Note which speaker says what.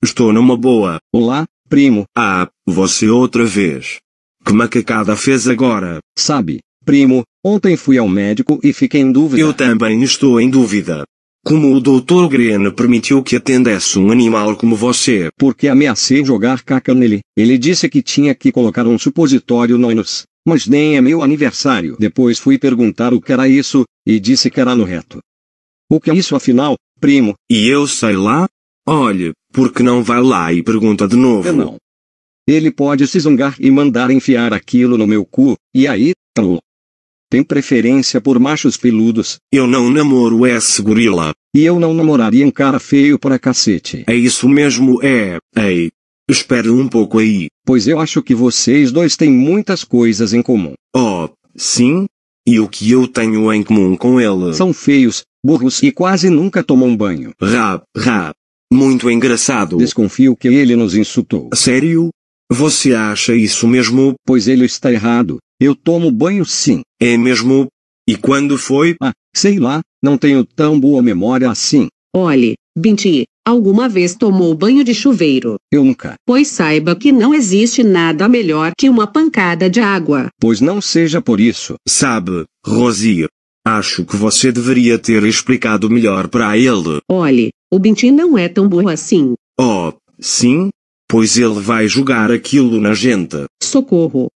Speaker 1: Estou numa boa. Olá, primo. Ah, você outra vez. Que macacada fez agora? Sabe, primo, ontem fui ao médico e fiquei em dúvida. Eu também estou em dúvida. Como o Dr. Green permitiu que atendesse um animal como você? Porque ameacei jogar caca nele. Ele disse que tinha que colocar um supositório no ânus. Mas nem é meu aniversário. Depois fui perguntar o que era isso, e disse que era no reto. O que é isso afinal, primo? E eu sei lá? Olha, por que não vai lá e pergunta de novo? Eu não. Ele pode se zangar e mandar enfiar aquilo no meu cu, e aí, tá Tem preferência por machos peludos. Eu não namoro esse gorila. E eu não namoraria um cara feio pra cacete. É isso mesmo, é. Ei. Espere um pouco aí. Pois eu acho que vocês dois têm muitas coisas em comum. Oh, sim? E o que eu tenho em comum com ele? São feios, burros e quase nunca tomam banho. Rá, rá. Muito engraçado. Desconfio que ele nos insultou. Sério? Você acha isso mesmo? Pois ele está errado. Eu tomo banho sim. É mesmo? E quando foi? Ah, sei lá, não tenho tão boa memória assim. Olhe,
Speaker 2: Binti, alguma vez tomou banho de chuveiro? Eu nunca. Pois saiba que não existe nada melhor que uma pancada de água.
Speaker 1: Pois não seja por isso. Sabe, Rosie, acho que você deveria ter explicado melhor para ele. Olhe, o Binti não é tão burro assim. Oh, sim? Pois ele vai jogar aquilo na gente. Socorro.